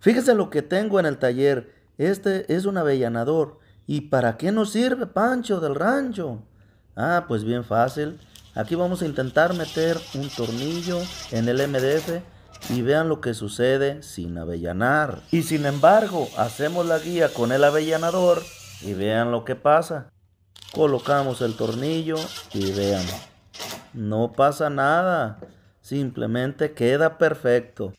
Fíjese lo que tengo en el taller. Este es un avellanador. ¿Y para qué nos sirve Pancho del rancho? Ah, pues bien fácil. Aquí vamos a intentar meter un tornillo en el MDF y vean lo que sucede sin avellanar. Y sin embargo, hacemos la guía con el avellanador y vean lo que pasa. Colocamos el tornillo y vean. No pasa nada. Simplemente queda perfecto.